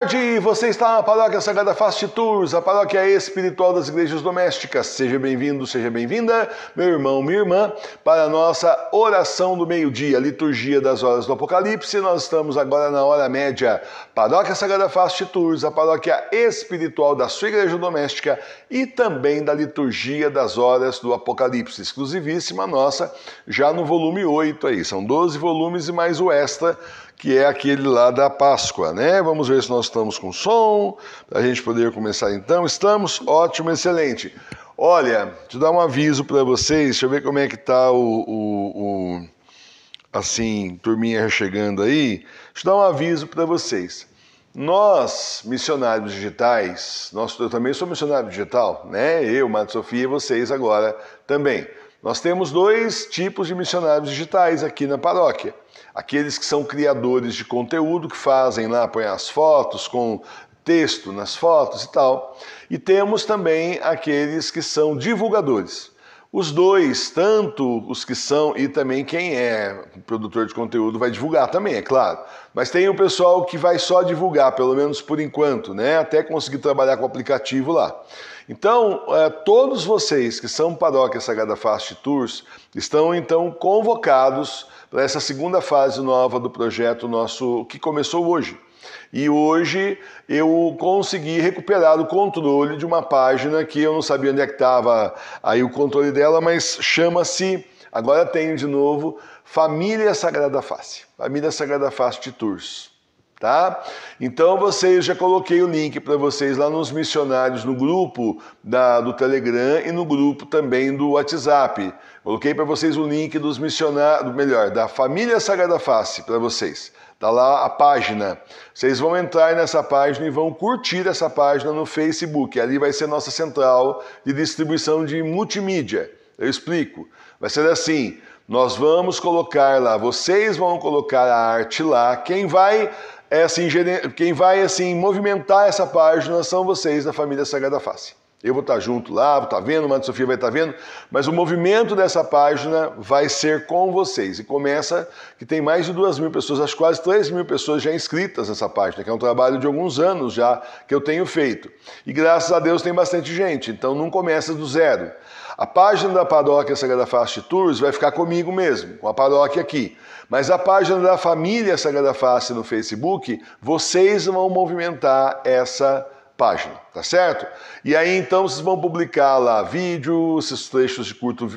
tarde, você está na Paróquia Sagrada Fast Tours, a paróquia espiritual das igrejas domésticas. Seja bem-vindo, seja bem-vinda, meu irmão, minha irmã, para a nossa oração do meio-dia, liturgia das horas do Apocalipse. Nós estamos agora na hora média. Paróquia Sagrada Fast Tours, a paróquia espiritual da sua igreja doméstica e também da liturgia das horas do Apocalipse, exclusivíssima nossa, já no volume 8 aí. São 12 volumes e mais o extra que é aquele lá da Páscoa, né? Vamos ver se nós estamos com som, para a gente poder começar então. Estamos? Ótimo, excelente. Olha, te dar um aviso para vocês, deixa eu ver como é que está o, o, o assim, turminha chegando aí. Deixa eu dar um aviso para vocês. Nós, missionários digitais, nós, eu também sou missionário digital, né? Eu, Mato Sofia e vocês agora também. Nós temos dois tipos de missionários digitais aqui na paróquia aqueles que são criadores de conteúdo, que fazem lá, põem as fotos com texto nas fotos e tal. E temos também aqueles que são divulgadores. Os dois, tanto os que são e também quem é produtor de conteúdo vai divulgar também, é claro. Mas tem o pessoal que vai só divulgar, pelo menos por enquanto, né? Até conseguir trabalhar com o aplicativo lá. Então, eh, todos vocês que são paróquia Sagrada Fast Tours estão então convocados para essa segunda fase nova do projeto nosso que começou hoje. E hoje eu consegui recuperar o controle de uma página que eu não sabia onde é que estava aí o controle dela, mas chama-se, agora tenho de novo, Família Sagrada Face. Família Sagrada Face de Tours tá? Então vocês já coloquei o link para vocês lá nos missionários no grupo da, do Telegram e no grupo também do WhatsApp. Coloquei para vocês o link dos missionários, melhor, da família Sagrada Face para vocês. Tá lá a página. Vocês vão entrar nessa página e vão curtir essa página no Facebook. Ali vai ser nossa central de distribuição de multimídia. Eu explico. Vai ser assim: nós vamos colocar lá, vocês vão colocar a arte lá. Quem vai é assim quem vai assim movimentar essa página são vocês da família Sagrada Face. Eu vou estar junto lá, vou estar vendo, Mãe Sofia vai estar vendo, mas o movimento dessa página vai ser com vocês. E começa que tem mais de duas mil pessoas, acho quase três mil pessoas já inscritas nessa página, que é um trabalho de alguns anos já que eu tenho feito. E graças a Deus tem bastante gente, então não começa do zero. A página da paróquia Sagrada Face Tours vai ficar comigo mesmo, com a paróquia aqui. Mas a página da família Sagrada Face no Facebook, vocês vão movimentar essa página página, tá certo? E aí então vocês vão publicar lá vídeos, esses trechos de curto,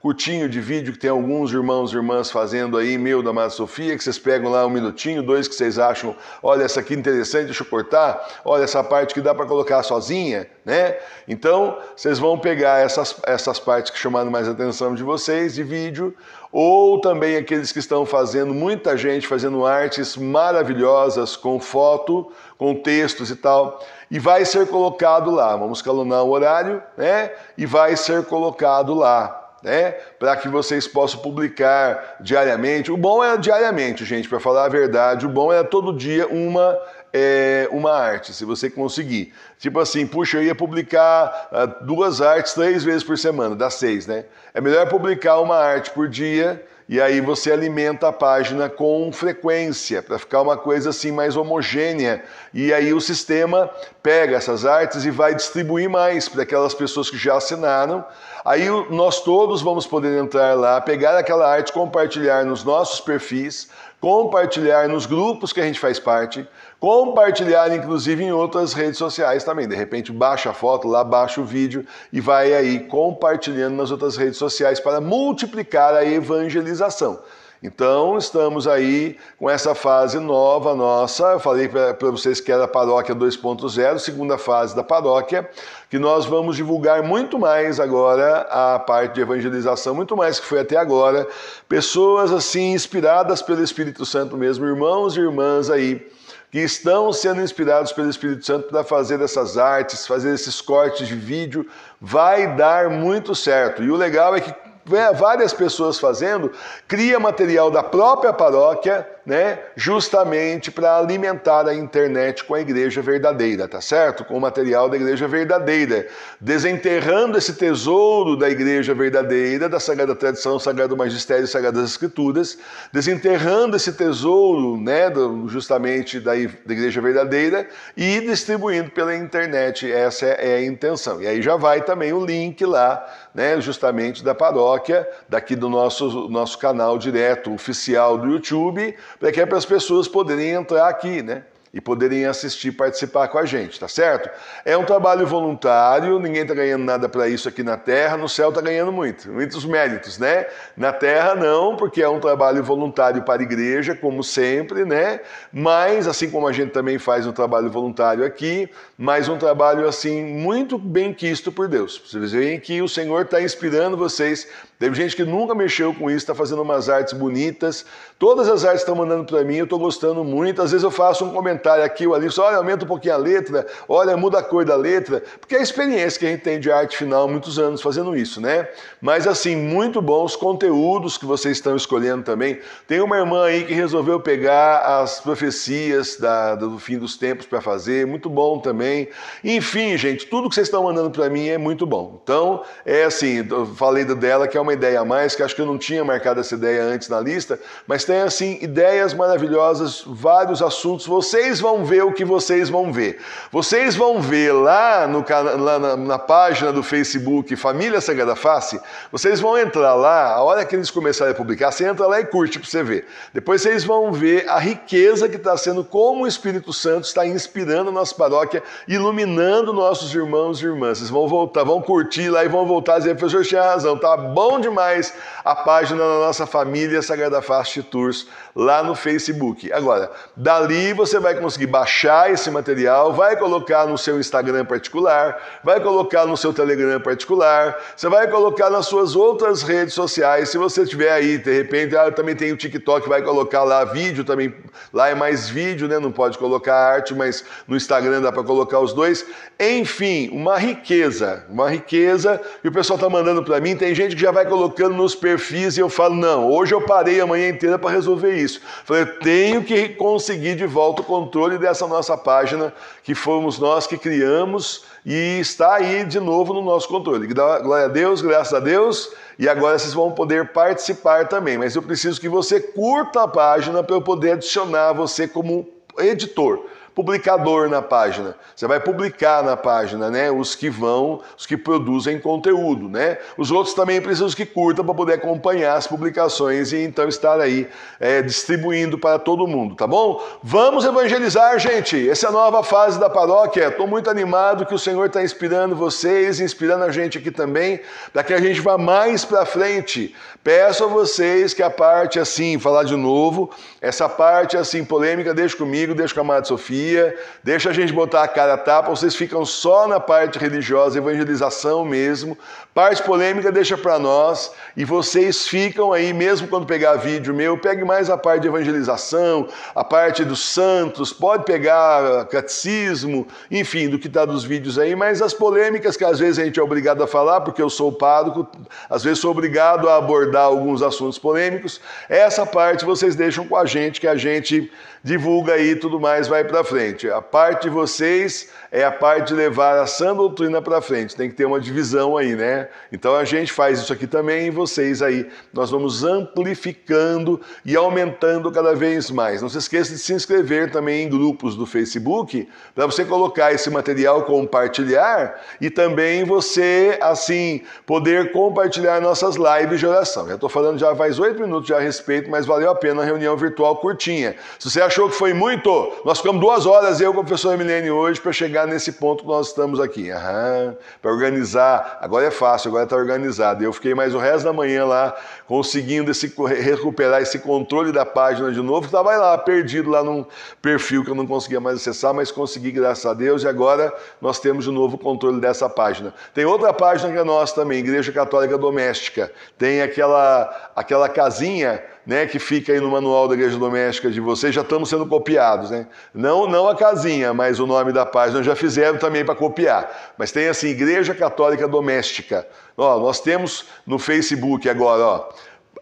curtinho de vídeo que tem alguns irmãos e irmãs fazendo aí, meu da Madre Sofia, que vocês pegam lá um minutinho, dois que vocês acham, olha essa aqui é interessante, deixa eu cortar, olha essa parte que dá para colocar sozinha, né? Então vocês vão pegar essas, essas partes que chamaram mais atenção de vocês de vídeo, ou também aqueles que estão fazendo, muita gente fazendo artes maravilhosas com foto, contextos e tal, e vai ser colocado lá. Vamos calunar o horário, né? E vai ser colocado lá. Né? Para que vocês possam publicar diariamente. O bom é diariamente, gente, para falar a verdade. O bom é todo dia uma é, uma arte, se você conseguir. Tipo assim, puxa, eu ia publicar ah, duas artes três vezes por semana, dá seis, né? É melhor publicar uma arte por dia e aí você alimenta a página com frequência, para ficar uma coisa assim mais homogênea. E aí o sistema pega essas artes e vai distribuir mais para aquelas pessoas que já assinaram. Aí nós todos vamos poder entrar lá, pegar aquela arte, compartilhar nos nossos perfis, compartilhar nos grupos que a gente faz parte, compartilhar, inclusive, em outras redes sociais também. De repente, baixa a foto lá, baixa o vídeo e vai aí compartilhando nas outras redes sociais para multiplicar a evangelização. Então, estamos aí com essa fase nova nossa. Eu falei para vocês que era a paróquia 2.0, segunda fase da paróquia, que nós vamos divulgar muito mais agora a parte de evangelização, muito mais que foi até agora. Pessoas assim, inspiradas pelo Espírito Santo mesmo, irmãos e irmãs aí que estão sendo inspirados pelo Espírito Santo para fazer essas artes, fazer esses cortes de vídeo, vai dar muito certo. E o legal é que é, várias pessoas fazendo, cria material da própria paróquia né, justamente para alimentar a internet com a igreja verdadeira, tá certo? Com o material da igreja verdadeira, desenterrando esse tesouro da igreja verdadeira, da sagrada tradição, sagrado magistério, sagradas escrituras, desenterrando esse tesouro, né, justamente da igreja verdadeira e distribuindo pela internet. Essa é a intenção. E aí já vai também o link lá, né, justamente da paróquia, daqui do nosso nosso canal direto oficial do YouTube é que é para as pessoas poderem entrar aqui, né? E poderem assistir, participar com a gente, tá certo? É um trabalho voluntário, ninguém está ganhando nada para isso aqui na Terra, no céu está ganhando muito, muitos méritos, né? Na Terra não, porque é um trabalho voluntário para a igreja, como sempre, né? Mas, assim como a gente também faz um trabalho voluntário aqui, mas um trabalho, assim, muito bem quisto por Deus. Vocês veem que o Senhor está inspirando vocês Teve gente que nunca mexeu com isso, está fazendo umas artes bonitas. Todas as artes estão mandando para mim, eu estou gostando muito. Às vezes eu faço um comentário aqui ou ali, só olha, aumenta um pouquinho a letra, olha, muda a cor da letra, porque é a experiência que a gente tem de arte final muitos anos fazendo isso, né? Mas assim, muito bons conteúdos que vocês estão escolhendo também. Tem uma irmã aí que resolveu pegar as profecias da, do fim dos tempos para fazer, muito bom também. Enfim, gente, tudo que vocês estão mandando para mim é muito bom. Então, é assim, eu falei dela que é uma uma ideia a mais, que acho que eu não tinha marcado essa ideia antes na lista, mas tem assim ideias maravilhosas, vários assuntos. Vocês vão ver o que vocês vão ver. Vocês vão ver lá, no, lá na, na página do Facebook Família Sagrada Face, vocês vão entrar lá, a hora que eles começarem a publicar, você entra lá e curte para você ver. Depois vocês vão ver a riqueza que está sendo, como o Espírito Santo está inspirando a nossa paróquia, iluminando nossos irmãos e irmãs. Vocês vão voltar, vão curtir lá e vão voltar e dizer, professor, tinha razão, tá bom demais a página da nossa família Sagrada Fast Tours lá no Facebook. Agora, dali você vai conseguir baixar esse material, vai colocar no seu Instagram particular, vai colocar no seu Telegram particular, você vai colocar nas suas outras redes sociais. Se você tiver aí, de repente, ah, também tem o TikTok, vai colocar lá vídeo também. Lá é mais vídeo, né? Não pode colocar arte, mas no Instagram dá para colocar os dois. Enfim, uma riqueza, uma riqueza e o pessoal tá mandando para mim. Tem gente que já vai vai colocando nos perfis e eu falo, não, hoje eu parei a manhã inteira para resolver isso. Falei, tenho que conseguir de volta o controle dessa nossa página que fomos nós que criamos e está aí de novo no nosso controle. Glória a Deus, graças a Deus. E agora vocês vão poder participar também. Mas eu preciso que você curta a página para eu poder adicionar você como editor publicador na página. Você vai publicar na página, né? Os que vão, os que produzem conteúdo, né? Os outros também precisam que curtam para poder acompanhar as publicações e então estar aí é, distribuindo para todo mundo, tá bom? Vamos evangelizar, gente. Essa é a nova fase da paróquia. Estou muito animado que o Senhor está inspirando vocês, inspirando a gente aqui também, para que a gente vá mais para frente. Peço a vocês que a parte assim, falar de novo, essa parte assim polêmica, deixa comigo, deixa com a Amada Sofia dia, deixa a gente botar a cara a tapa, vocês ficam só na parte religiosa, evangelização mesmo. Parte polêmica deixa para nós e vocês ficam aí, mesmo quando pegar vídeo meu, pegue mais a parte de evangelização, a parte dos santos, pode pegar catecismo, enfim, do que está dos vídeos aí, mas as polêmicas que às vezes a gente é obrigado a falar, porque eu sou pároco, às vezes sou obrigado a abordar alguns assuntos polêmicos, essa parte vocês deixam com a gente, que a gente divulga aí tudo mais, vai para frente. A parte de vocês é a parte de levar a sã doutrina para frente, tem que ter uma divisão aí, né? Então a gente faz isso aqui também e vocês aí, nós vamos amplificando e aumentando cada vez mais. Não se esqueça de se inscrever também em grupos do Facebook, para você colocar esse material, compartilhar e também você, assim, poder compartilhar nossas lives de oração. Já estou falando já faz oito minutos já a respeito, mas valeu a pena a reunião virtual curtinha. Se você achou que foi muito? Nós ficamos duas horas, eu com o professor Milene hoje, para chegar nesse ponto que nós estamos aqui. Uhum, para organizar. Agora é fácil, agora está organizado. Eu fiquei mais o resto da manhã lá, conseguindo esse, recuperar esse controle da página de novo, estava lá, perdido lá num perfil que eu não conseguia mais acessar, mas consegui, graças a Deus, e agora nós temos de novo o controle dessa página. Tem outra página que é nossa também, Igreja Católica Doméstica. Tem aquela, aquela casinha né, que fica aí no manual da igreja doméstica de vocês, já estamos sendo copiados, né? Não, não a casinha, mas o nome da página já fizeram também para copiar. Mas tem assim, Igreja Católica Doméstica. Ó, nós temos no Facebook agora, ó.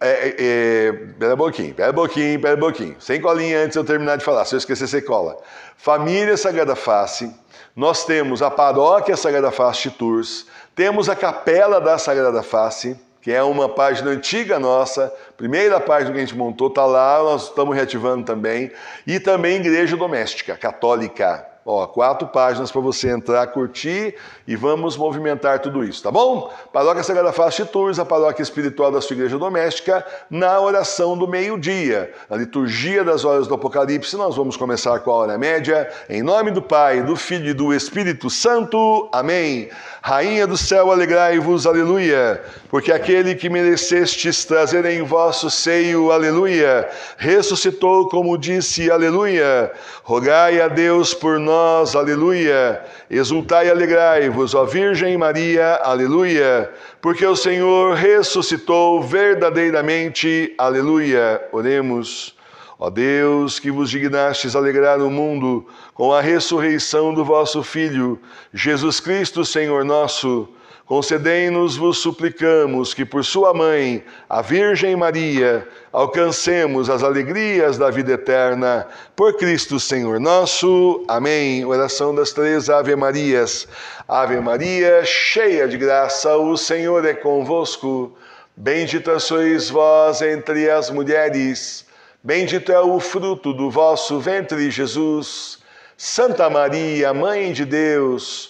É, é, é pera um pouquinho, pera um pouquinho, pera um pouquinho. Sem colinha antes eu terminar de falar, se eu esquecer, você cola. Família Sagrada Face, nós temos a Paróquia Sagrada Face Tours, temos a Capela da Sagrada Face, que é uma página antiga nossa, Primeira página que a gente montou está lá, nós estamos reativando também. E também igreja doméstica, católica. Ó, quatro páginas para você entrar, curtir e vamos movimentar tudo isso, tá bom? Paróquia Sagrada Face de Tours, a paróquia espiritual da sua igreja doméstica, na oração do meio-dia, a liturgia das horas do Apocalipse, nós vamos começar com a hora média, em nome do Pai, do Filho e do Espírito Santo. Amém. Rainha do céu, alegrai-vos, aleluia, porque aquele que merecestes trazer em vosso seio, aleluia, ressuscitou como disse, aleluia. Rogai a Deus por nós, aleluia. Exultai e alegrai-vos Alegrai-vos, ó Virgem Maria, aleluia, porque o Senhor ressuscitou verdadeiramente, aleluia. Oremos. Ó Deus, que vos dignastes alegrar o mundo com a ressurreição do vosso Filho, Jesus Cristo, Senhor nosso Concedei-nos, vos suplicamos, que por Sua mãe, a Virgem Maria, alcancemos as alegrias da vida eterna. Por Cristo Senhor nosso. Amém. Oração das três Ave Marias. Ave Maria, cheia de graça, o Senhor é convosco. Bendita sois vós entre as mulheres. Bendito é o fruto do vosso ventre, Jesus. Santa Maria, Mãe de Deus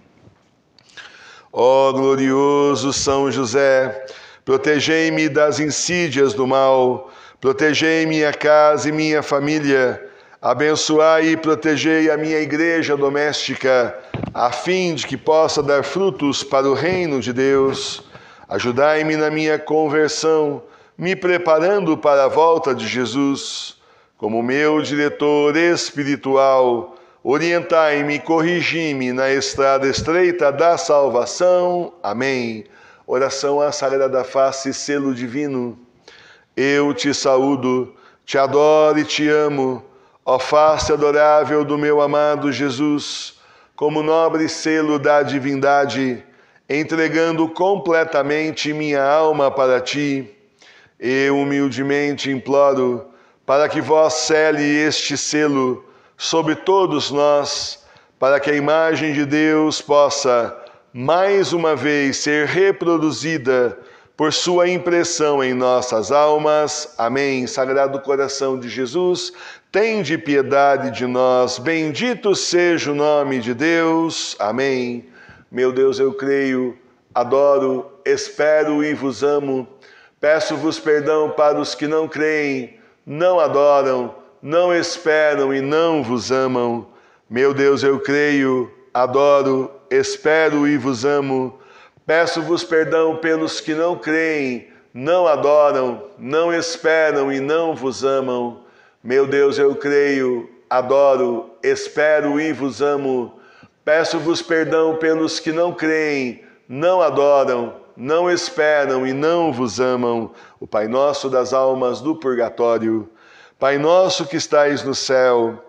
Ó oh, glorioso São José, protegei-me das insídias do mal, protegei minha casa e minha família, abençoai e protegei a minha igreja doméstica, a fim de que possa dar frutos para o reino de Deus. Ajudai-me na minha conversão, me preparando para a volta de Jesus, como meu diretor espiritual Orientai-me, corrigi-me na estrada estreita da salvação. Amém. Oração à Sagrada Face, selo divino. Eu te saúdo, te adoro e te amo, ó face adorável do meu amado Jesus, como nobre selo da divindade, entregando completamente minha alma para ti. Eu humildemente imploro para que vós cele este selo sobre todos nós, para que a imagem de Deus possa, mais uma vez, ser reproduzida por sua impressão em nossas almas. Amém. Sagrado coração de Jesus, tende piedade de nós. Bendito seja o nome de Deus. Amém. Meu Deus, eu creio, adoro, espero e vos amo. Peço-vos perdão para os que não creem, não adoram não esperam e não vos amam. Meu Deus, eu creio, adoro, espero e vos amo. Peço-vos perdão pelos que não creem, não adoram, não esperam e não vos amam. Meu Deus, eu creio, adoro, espero e vos amo. Peço-vos perdão pelos que não creem, não adoram, não esperam e não vos amam. O Pai Nosso das almas do purgatório Pai nosso que estais no céu,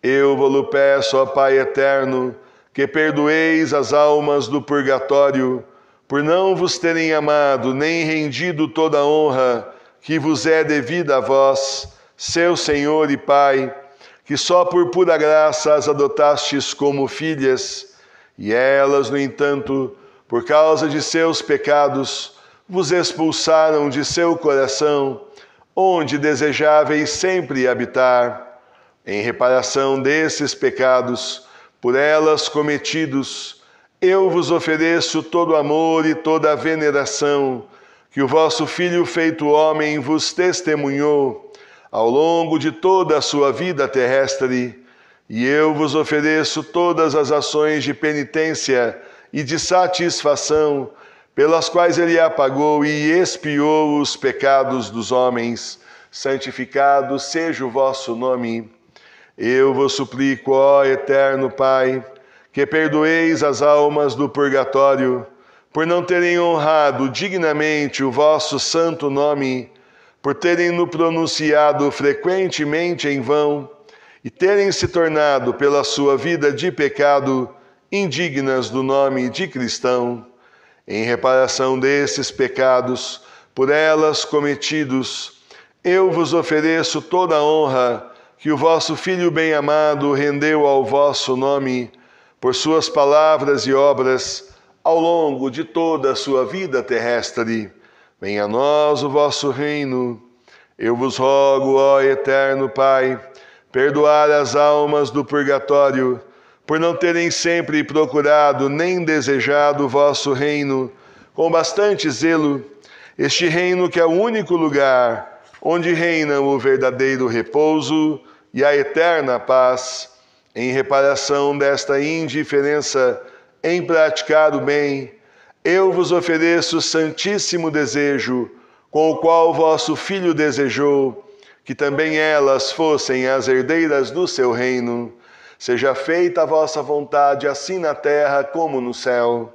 eu vos peço, ó Pai eterno, que perdoeis as almas do purgatório, por não vos terem amado nem rendido toda a honra que vos é devida a vós, seu Senhor e Pai, que só por pura graça as adotastes como filhas, e elas, no entanto, por causa de seus pecados, vos expulsaram de seu coração onde desejáveis sempre habitar, em reparação desses pecados, por elas cometidos, eu vos ofereço todo amor e toda veneração que o vosso Filho feito homem vos testemunhou ao longo de toda a sua vida terrestre, e eu vos ofereço todas as ações de penitência e de satisfação pelas quais ele apagou e expiou os pecados dos homens. Santificado seja o vosso nome. Eu vos suplico, ó Eterno Pai, que perdoeis as almas do purgatório, por não terem honrado dignamente o vosso santo nome, por terem no pronunciado frequentemente em vão e terem se tornado pela sua vida de pecado indignas do nome de cristão em reparação desses pecados, por elas cometidos, eu vos ofereço toda a honra que o vosso Filho bem-amado rendeu ao vosso nome, por suas palavras e obras, ao longo de toda a sua vida terrestre. Venha a nós o vosso reino. Eu vos rogo, ó Eterno Pai, perdoar as almas do purgatório por não terem sempre procurado nem desejado o vosso reino com bastante zelo, este reino que é o único lugar onde reinam o verdadeiro repouso e a eterna paz, em reparação desta indiferença em praticar o bem, eu vos ofereço o santíssimo desejo com o qual vosso filho desejou que também elas fossem as herdeiras do seu reino Seja feita a vossa vontade, assim na terra como no céu.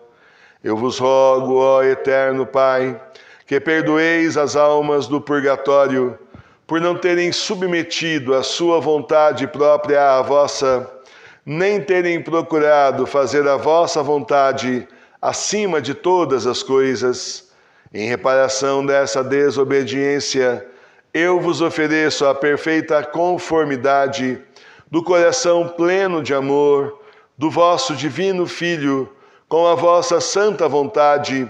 Eu vos rogo, ó Eterno Pai, que perdoeis as almas do purgatório, por não terem submetido a sua vontade própria à vossa, nem terem procurado fazer a vossa vontade acima de todas as coisas. Em reparação dessa desobediência, eu vos ofereço a perfeita conformidade do coração pleno de amor do vosso divino Filho, com a vossa santa vontade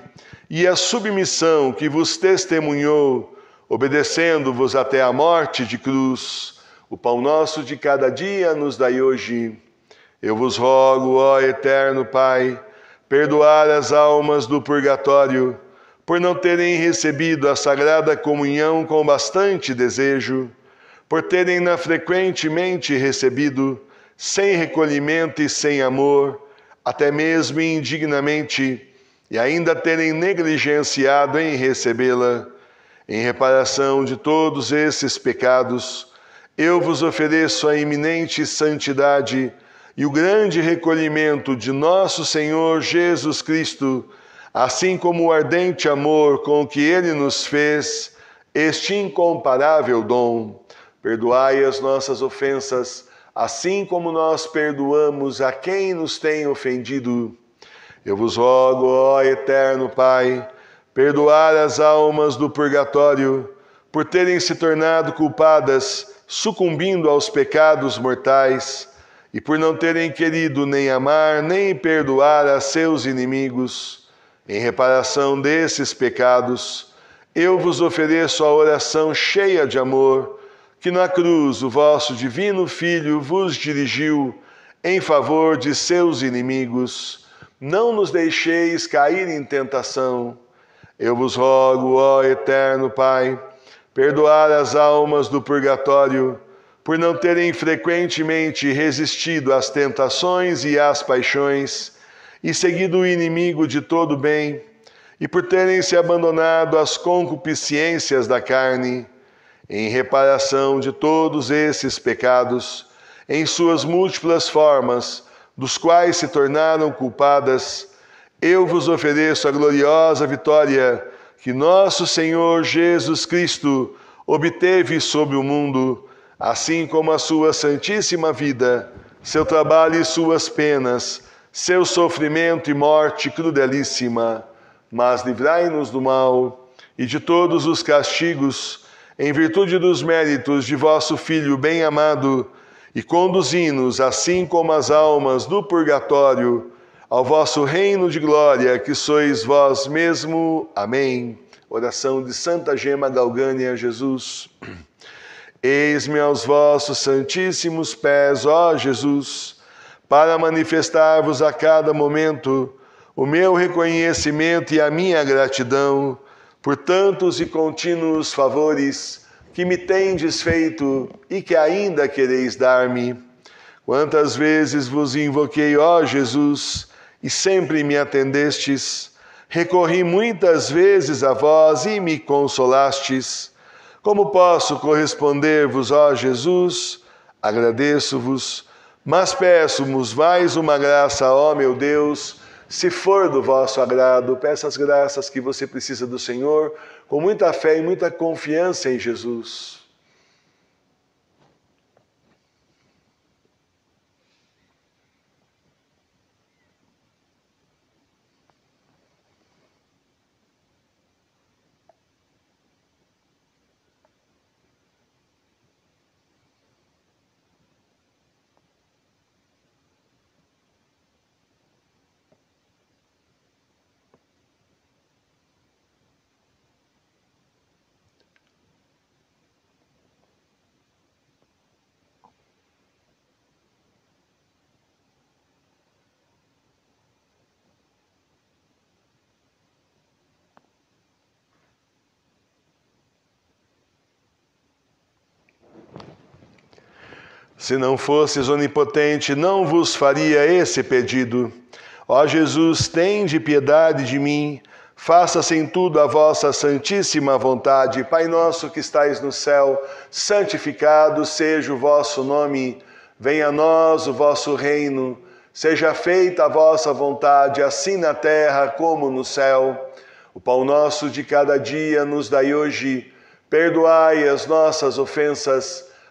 e a submissão que vos testemunhou, obedecendo-vos até a morte de cruz. O pão nosso de cada dia nos dai hoje. Eu vos rogo, ó eterno Pai, perdoar as almas do purgatório, por não terem recebido a sagrada comunhão com bastante desejo por terem na frequentemente recebido, sem recolhimento e sem amor, até mesmo indignamente, e ainda terem negligenciado em recebê-la, em reparação de todos esses pecados, eu vos ofereço a iminente santidade e o grande recolhimento de nosso Senhor Jesus Cristo, assim como o ardente amor com que ele nos fez este incomparável dom Perdoai as nossas ofensas, assim como nós perdoamos a quem nos tem ofendido. Eu vos rogo, ó Eterno Pai, perdoar as almas do purgatório por terem se tornado culpadas, sucumbindo aos pecados mortais e por não terem querido nem amar nem perdoar a seus inimigos. Em reparação desses pecados, eu vos ofereço a oração cheia de amor que na cruz o vosso divino Filho vos dirigiu em favor de seus inimigos, não nos deixeis cair em tentação. Eu vos rogo, ó Eterno Pai, perdoar as almas do purgatório, por não terem frequentemente resistido às tentações e às paixões, e seguido o inimigo de todo bem, e por terem se abandonado às concupiscências da carne em reparação de todos esses pecados, em suas múltiplas formas, dos quais se tornaram culpadas, eu vos ofereço a gloriosa vitória que nosso Senhor Jesus Cristo obteve sobre o mundo, assim como a sua santíssima vida, seu trabalho e suas penas, seu sofrimento e morte crudelíssima. Mas livrai-nos do mal e de todos os castigos em virtude dos méritos de vosso Filho bem-amado, e conduzi-nos, assim como as almas do purgatório, ao vosso reino de glória, que sois vós mesmo. Amém. Oração de Santa Gema Galgânia, Jesus. Eis-me aos vossos santíssimos pés, ó Jesus, para manifestar-vos a cada momento o meu reconhecimento e a minha gratidão por tantos e contínuos favores que me tendes feito e que ainda quereis dar-me. Quantas vezes vos invoquei, ó Jesus, e sempre me atendestes. Recorri muitas vezes a vós e me consolastes. Como posso corresponder-vos, ó Jesus? Agradeço-vos, mas peço-vos mais uma graça, ó meu Deus se for do vosso agrado, peça as graças que você precisa do Senhor, com muita fé e muita confiança em Jesus. Se não fosses onipotente, não vos faria esse pedido. Ó Jesus, tende piedade de mim. Faça-se em tudo a vossa santíssima vontade. Pai nosso que estais no céu, santificado seja o vosso nome. Venha a nós o vosso reino. Seja feita a vossa vontade, assim na terra como no céu. O pão nosso de cada dia nos dai hoje. Perdoai as nossas ofensas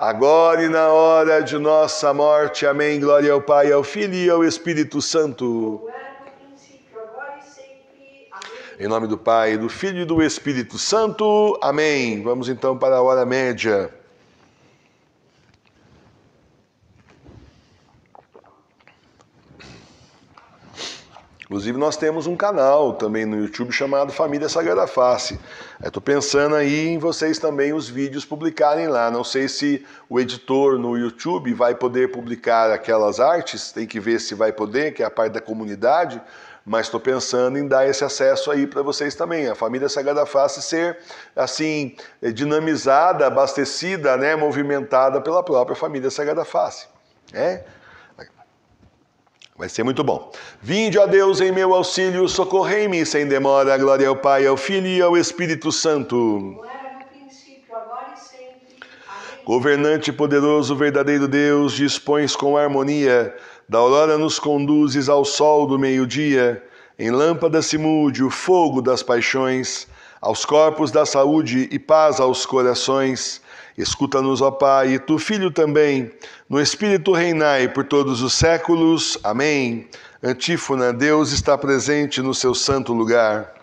agora e na hora de nossa morte. Amém. Glória ao Pai, ao Filho e ao Espírito Santo. Em nome do Pai, do Filho e do Espírito Santo. Amém. Vamos então para a hora média. Inclusive, nós temos um canal também no YouTube chamado Família Sagrada Face. Estou é, pensando aí em vocês também os vídeos publicarem lá. Não sei se o editor no YouTube vai poder publicar aquelas artes, tem que ver se vai poder, que é a parte da comunidade, mas estou pensando em dar esse acesso aí para vocês também. A família Sagrada Face ser, assim, é, dinamizada, abastecida, né, movimentada pela própria família Sagrada Face. É? Né? Vai ser muito bom. Vinde, a Deus, em meu auxílio, socorrei-me sem demora. Glória ao Pai, ao Filho e ao Espírito Santo. Agora e sempre. Governante poderoso, verdadeiro Deus, dispões com harmonia, da aurora nos conduzes ao sol do meio-dia, em lâmpada se mude o fogo das paixões, aos corpos da saúde e paz aos corações Escuta-nos, ó Pai, e tu, Filho, também, no Espírito reinai por todos os séculos. Amém. Antífona, Deus está presente no seu santo lugar.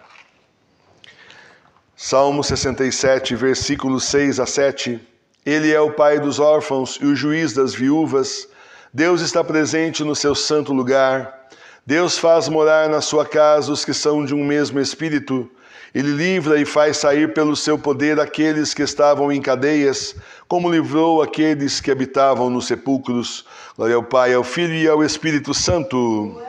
Salmo 67, versículos 6 a 7. Ele é o Pai dos órfãos e o juiz das viúvas. Deus está presente no seu santo lugar. Deus faz morar na sua casa os que são de um mesmo espírito. Ele livra e faz sair pelo seu poder aqueles que estavam em cadeias, como livrou aqueles que habitavam nos sepulcros. Glória ao Pai, ao Filho e ao Espírito Santo.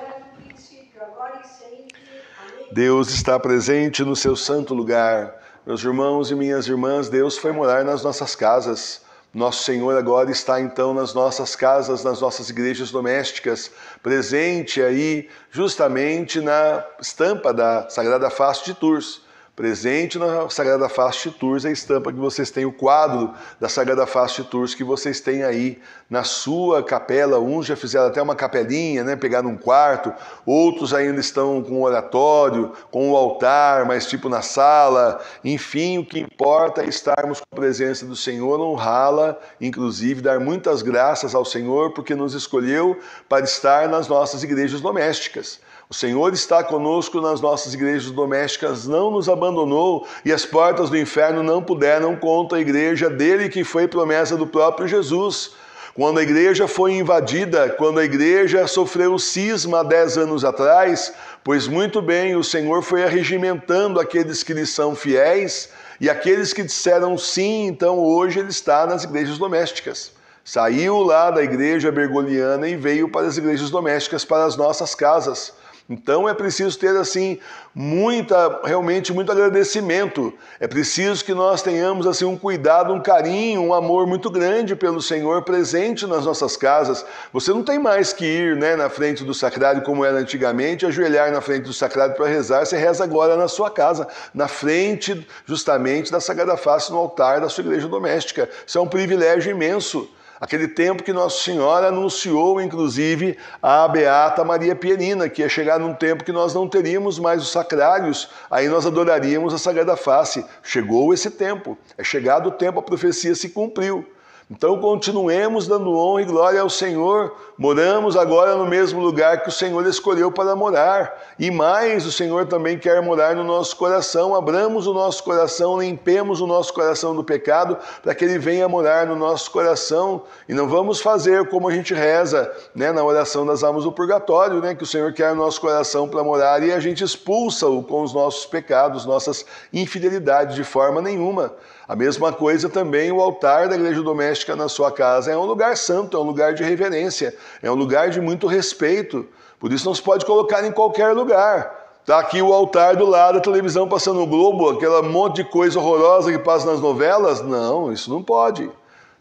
Deus está presente no seu santo lugar. Meus irmãos e minhas irmãs, Deus foi morar nas nossas casas. Nosso Senhor agora está então nas nossas casas, nas nossas igrejas domésticas, presente aí justamente na estampa da Sagrada Face de Tours. Presente na Sagrada Face Tours, é a estampa que vocês têm, o quadro da Sagrada Face Tours que vocês têm aí na sua capela. Uns já fizeram até uma capelinha, né? pegaram um quarto, outros ainda estão com o oratório, com o altar, mas tipo na sala. Enfim, o que importa é estarmos com a presença do Senhor, honrá-la, inclusive dar muitas graças ao Senhor, porque nos escolheu para estar nas nossas igrejas domésticas. O Senhor está conosco nas nossas igrejas domésticas, não nos abandonou e as portas do inferno não puderam contra a igreja dele, que foi promessa do próprio Jesus. Quando a igreja foi invadida, quando a igreja sofreu o cisma há dez anos atrás, pois muito bem, o Senhor foi arregimentando aqueles que lhe são fiéis e aqueles que disseram sim, então hoje ele está nas igrejas domésticas saiu lá da igreja bergoliana e veio para as igrejas domésticas, para as nossas casas. Então é preciso ter assim muita, realmente muito agradecimento. É preciso que nós tenhamos assim um cuidado, um carinho, um amor muito grande pelo Senhor presente nas nossas casas. Você não tem mais que ir, né, na frente do sacrário como era antigamente, ajoelhar na frente do sacrário para rezar, você reza agora na sua casa, na frente justamente da Sagrada Face no altar da sua igreja doméstica. Isso é um privilégio imenso. Aquele tempo que Nossa Senhora anunciou, inclusive, à Beata Maria Pierina, que ia chegar num tempo que nós não teríamos mais os sacrários, aí nós adoraríamos a Sagrada Face. Chegou esse tempo, é chegado o tempo, a profecia se cumpriu. Então continuemos dando honra e glória ao Senhor. Moramos agora no mesmo lugar que o Senhor escolheu para morar. E mais, o Senhor também quer morar no nosso coração. Abramos o nosso coração, limpemos o nosso coração do pecado, para que ele venha morar no nosso coração. E não vamos fazer como a gente reza né, na oração das almas do purgatório, né, que o Senhor quer o nosso coração para morar e a gente expulsa-o com os nossos pecados, nossas infidelidades, de forma nenhuma. A mesma coisa também o altar da igreja doméstica na sua casa. É um lugar santo, é um lugar de reverência, é um lugar de muito respeito. Por isso não se pode colocar em qualquer lugar. Está aqui o altar do lado, da televisão passando o globo, aquela monte de coisa horrorosa que passa nas novelas. Não, isso não pode.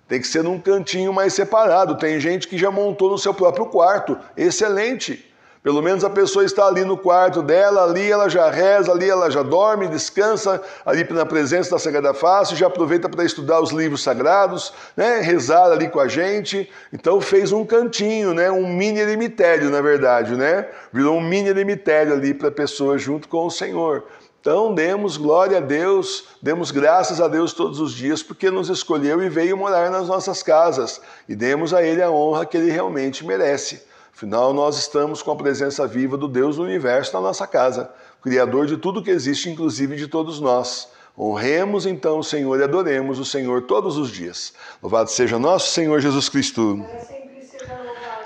Tem que ser num cantinho mais separado. Tem gente que já montou no seu próprio quarto. Excelente. Pelo menos a pessoa está ali no quarto dela, ali ela já reza, ali ela já dorme, descansa, ali na presença da Sagrada Face, já aproveita para estudar os livros sagrados, né? rezar ali com a gente. Então fez um cantinho, né? um mini eremitério, na verdade, né? Virou um mini eremitério ali para a pessoa junto com o Senhor. Então demos glória a Deus, demos graças a Deus todos os dias, porque nos escolheu e veio morar nas nossas casas, e demos a Ele a honra que Ele realmente merece. Afinal, nós estamos com a presença viva do Deus do universo na nossa casa, Criador de tudo que existe, inclusive de todos nós. Honremos então o Senhor e adoremos o Senhor todos os dias. Louvado seja nosso Senhor Jesus Cristo.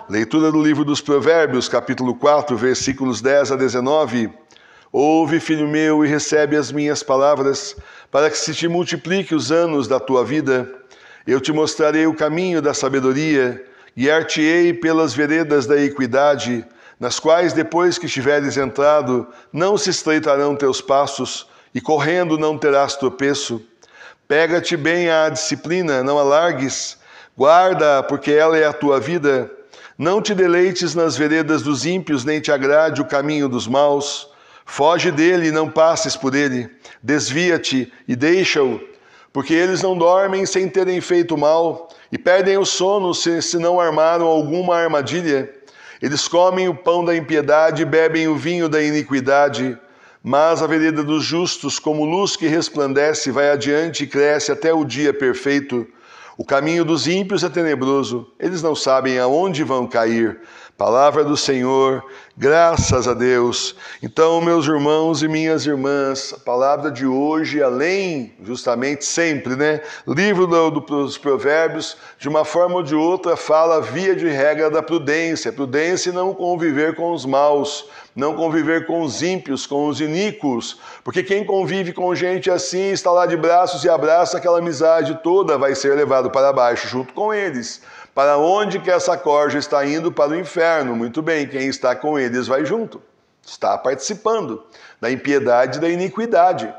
Leitura do livro dos Provérbios, capítulo 4, versículos 10 a 19. Ouve, filho meu, e recebe as minhas palavras, para que se te multiplique os anos da tua vida. Eu te mostrarei o caminho da sabedoria Guiar-te-ei pelas veredas da equidade, nas quais, depois que estiveres entrado, não se estreitarão teus passos, e correndo não terás tropeço. Pega-te bem à disciplina, não alargues, guarda-a, porque ela é a tua vida. Não te deleites nas veredas dos ímpios, nem te agrade o caminho dos maus. Foge dele e não passes por ele. Desvia-te e deixa-o, porque eles não dormem sem terem feito mal e perdem o sono se, se não armaram alguma armadilha. Eles comem o pão da impiedade e bebem o vinho da iniquidade. Mas a vereda dos justos, como luz que resplandece, vai adiante e cresce até o dia perfeito. O caminho dos ímpios é tenebroso, eles não sabem aonde vão cair. Palavra do Senhor, graças a Deus. Então, meus irmãos e minhas irmãs, a palavra de hoje, além, justamente sempre, né? Livro do, do, dos Provérbios, de uma forma ou de outra, fala via de regra da prudência. Prudência e é não conviver com os maus, não conviver com os ímpios, com os iníquos, porque quem convive com gente assim está lá de braços e abraça aquela amizade toda, vai ser levado para baixo junto com eles. Para onde que essa corja está indo? Para o inferno. Muito bem, quem está com eles vai junto. Está participando da impiedade e da iniquidade.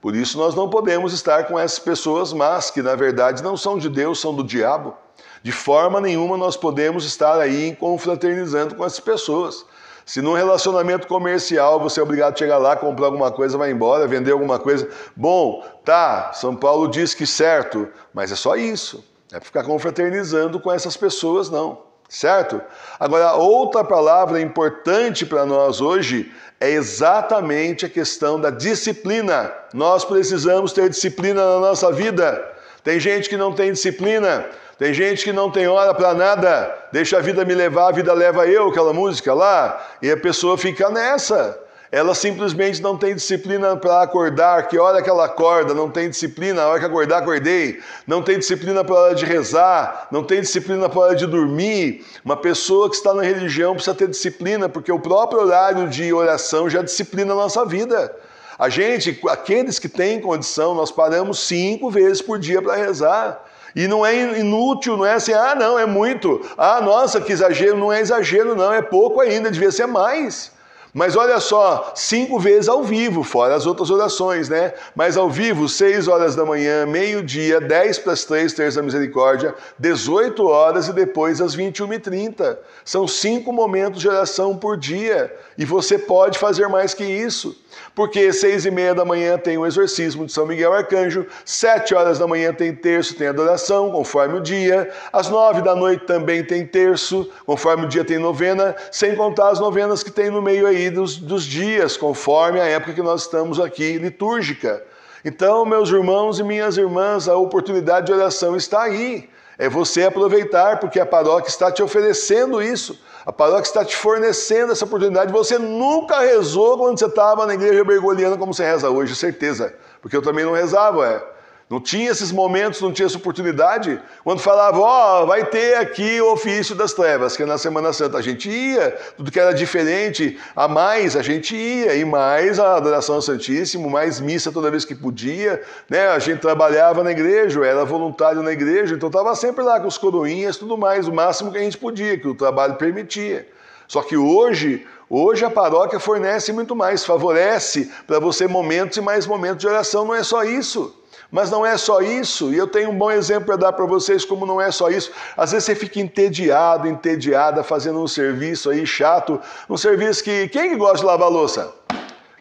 Por isso nós não podemos estar com essas pessoas más, que na verdade não são de Deus, são do diabo. De forma nenhuma nós podemos estar aí confraternizando com essas pessoas. Se num relacionamento comercial você é obrigado a chegar lá, comprar alguma coisa, vai embora, vender alguma coisa, bom, tá, São Paulo diz que certo, mas é só isso. É ficar confraternizando com essas pessoas, não. Certo? Agora, outra palavra importante para nós hoje é exatamente a questão da disciplina. Nós precisamos ter disciplina na nossa vida. Tem gente que não tem disciplina, tem gente que não tem hora para nada. Deixa a vida me levar, a vida leva eu, aquela música lá, e a pessoa fica nessa. Ela simplesmente não tem disciplina para acordar, que hora que ela acorda, não tem disciplina, a hora que acordar, acordei, não tem disciplina para a hora de rezar, não tem disciplina para a hora de dormir. Uma pessoa que está na religião precisa ter disciplina, porque o próprio horário de oração já disciplina a nossa vida. A gente, aqueles que têm condição, nós paramos cinco vezes por dia para rezar. E não é inútil, não é assim, ah, não, é muito. Ah, nossa, que exagero. Não é exagero, não, é pouco ainda, devia ser mais. Mas olha só, cinco vezes ao vivo, fora as outras orações, né? Mas ao vivo, seis horas da manhã, meio-dia, dez para as três, terça da misericórdia, dezoito horas e depois às 21h30. São cinco momentos de oração por dia. E você pode fazer mais que isso. Porque seis e meia da manhã tem o exorcismo de São Miguel Arcanjo, sete horas da manhã tem terço, tem adoração, conforme o dia, às nove da noite também tem terço, conforme o dia tem novena, sem contar as novenas que tem no meio aí dos, dos dias, conforme a época que nós estamos aqui litúrgica. Então, meus irmãos e minhas irmãs, a oportunidade de oração está aí. É você aproveitar, porque a paróquia está te oferecendo isso. A paróquia está te fornecendo essa oportunidade. Você nunca rezou quando você estava na igreja bergoliana como você reza hoje, certeza. Porque eu também não rezava, é. Não tinha esses momentos, não tinha essa oportunidade. Quando falava, ó, oh, vai ter aqui o ofício das trevas, que é na Semana Santa. A gente ia, tudo que era diferente, a mais a gente ia, e mais a adoração ao Santíssimo, mais missa toda vez que podia. Né? A gente trabalhava na igreja, era voluntário na igreja, então estava sempre lá com os coroinhas tudo mais, o máximo que a gente podia, que o trabalho permitia. Só que hoje, hoje a paróquia fornece muito mais, favorece para você momentos e mais momentos de oração, não é só isso. Mas não é só isso, e eu tenho um bom exemplo para dar para vocês como não é só isso. Às vezes você fica entediado, entediada, fazendo um serviço aí chato, um serviço que quem gosta de lavar louça?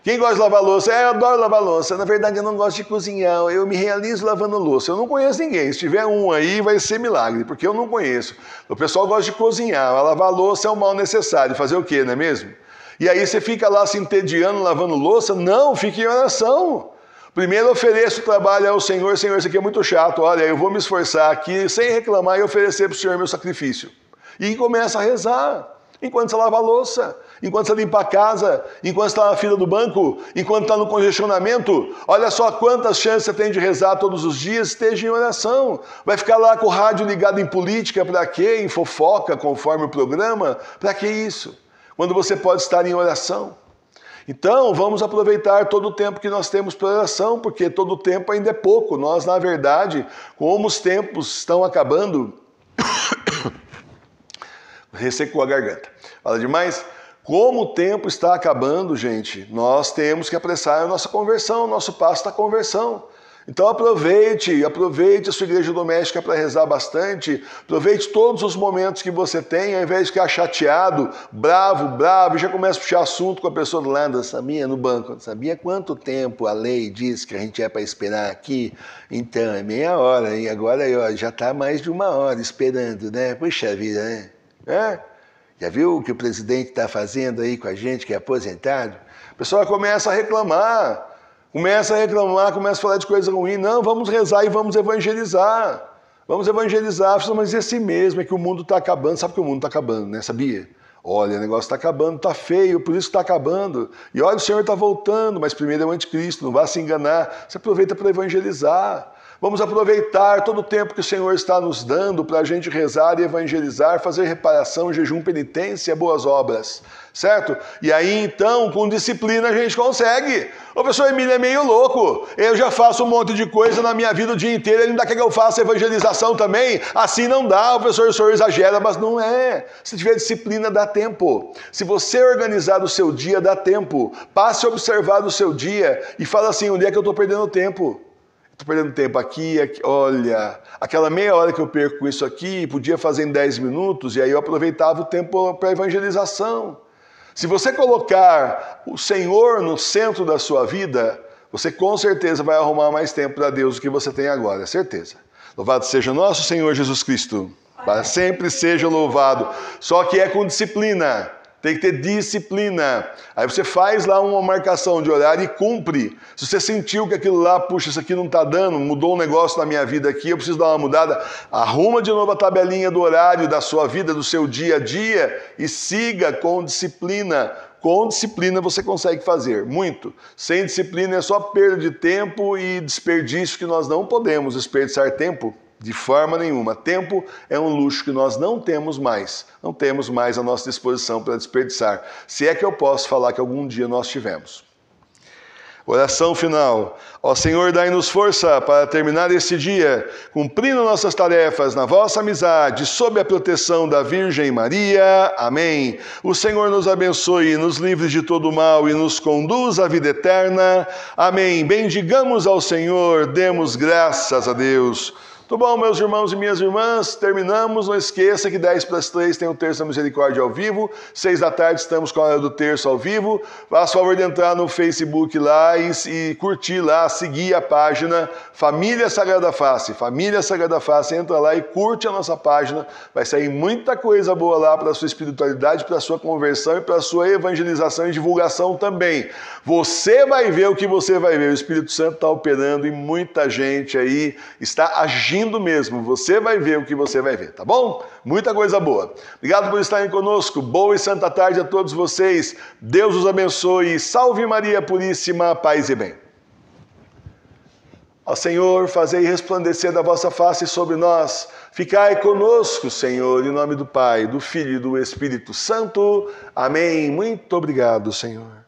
Quem gosta de lavar louça? É, eu adoro lavar louça. Na verdade, eu não gosto de cozinhar. Eu me realizo lavando louça. Eu não conheço ninguém. Se tiver um aí, vai ser milagre, porque eu não conheço. O pessoal gosta de cozinhar. Mas lavar louça é um mal necessário. Fazer o quê, não é mesmo? E aí você fica lá se entediando, lavando louça? Não, fique em oração. Primeiro ofereço o trabalho ao Senhor, Senhor, isso aqui é muito chato, olha, eu vou me esforçar aqui sem reclamar e oferecer para o Senhor meu sacrifício. E começa a rezar, enquanto você lava a louça, enquanto você limpa a casa, enquanto está na fila do banco, enquanto está no congestionamento. Olha só quantas chances você tem de rezar todos os dias, esteja em oração. Vai ficar lá com o rádio ligado em política, para quê? Em fofoca, conforme o programa? Para que isso? Quando você pode estar em oração. Então, vamos aproveitar todo o tempo que nós temos para oração, porque todo o tempo ainda é pouco. Nós, na verdade, como os tempos estão acabando, ressecou a garganta. Fala demais? Como o tempo está acabando, gente, nós temos que apressar a nossa conversão, o nosso passo da conversão. Então aproveite, aproveite a sua igreja doméstica para rezar bastante, aproveite todos os momentos que você tem, ao invés de ficar chateado, bravo, bravo, e já começa a puxar assunto com a pessoa do lado, sabia, é no banco, sabia é quanto tempo a lei diz que a gente é para esperar aqui? Então, é meia hora, e agora ó, já está mais de uma hora esperando, né? Puxa vida, né? É? Já viu o que o presidente está fazendo aí com a gente que é aposentado? O pessoal começa a reclamar. Começa a reclamar, começa a falar de coisa ruim. Não, vamos rezar e vamos evangelizar. Vamos evangelizar. Mas esse mesmo é que o mundo está acabando. Sabe que o mundo está acabando, né? Sabia? Olha, o negócio está acabando, está feio, por isso está acabando. E olha, o Senhor está voltando, mas primeiro é o anticristo, não vá se enganar. Você aproveita para evangelizar. Vamos aproveitar todo o tempo que o Senhor está nos dando para a gente rezar e evangelizar, fazer reparação, jejum, penitência, boas obras, certo? E aí então, com disciplina, a gente consegue. O professor Emílio é meio louco. Eu já faço um monte de coisa na minha vida o dia inteiro, ele ainda quer que eu faça evangelização também. Assim não dá, o professor, o senhor exagera, mas não é. Se tiver disciplina, dá tempo. Se você organizar o seu dia, dá tempo. Passe a observar o seu dia e fala assim: onde é que eu estou perdendo tempo? Estou perdendo tempo aqui, aqui, olha, aquela meia hora que eu perco isso aqui, podia fazer em 10 minutos, e aí eu aproveitava o tempo para evangelização. Se você colocar o Senhor no centro da sua vida, você com certeza vai arrumar mais tempo para Deus do que você tem agora, é certeza. Louvado seja o nosso Senhor Jesus Cristo. Para sempre seja louvado. Só que é com disciplina. Tem que ter disciplina. Aí você faz lá uma marcação de horário e cumpre. Se você sentiu que aquilo lá, puxa, isso aqui não está dando, mudou um negócio na minha vida aqui, eu preciso dar uma mudada, arruma de novo a tabelinha do horário da sua vida, do seu dia a dia e siga com disciplina. Com disciplina você consegue fazer muito. Sem disciplina é só perda de tempo e desperdício que nós não podemos desperdiçar tempo. De forma nenhuma. Tempo é um luxo que nós não temos mais, não temos mais à nossa disposição para desperdiçar, se é que eu posso falar que algum dia nós tivemos. Oração final. Ó Senhor, dai-nos força para terminar este dia, cumprindo nossas tarefas na vossa amizade, sob a proteção da Virgem Maria. Amém. O Senhor nos abençoe, nos livre de todo mal e nos conduz à vida eterna. Amém. Bendigamos ao Senhor, demos graças a Deus. Tudo bom, meus irmãos e minhas irmãs? Terminamos. Não esqueça que 10 para as 3 tem o Terço da Misericórdia ao vivo. 6 da tarde estamos com a hora do Terço ao vivo. Faça favor de entrar no Facebook lá e, e, curtir lá, seguir a página Família Sagrada Face. Família Sagrada Face, entra lá e curte a nossa página. Vai sair muita coisa boa lá para a sua espiritualidade, para a sua conversão e para a sua evangelização e divulgação também. Você vai ver o que você vai ver. O Espírito Santo está operando e muita gente aí está agindo agindo mesmo. Você vai ver o que você vai ver, tá bom? Muita coisa boa. Obrigado por estarem conosco. Boa e santa tarde a todos vocês. Deus os abençoe. Salve Maria Puríssima, paz e bem. Ó Senhor, fazei resplandecer da vossa face sobre nós. Ficai conosco, Senhor, em nome do Pai, do Filho e do Espírito Santo. Amém. Muito obrigado, Senhor.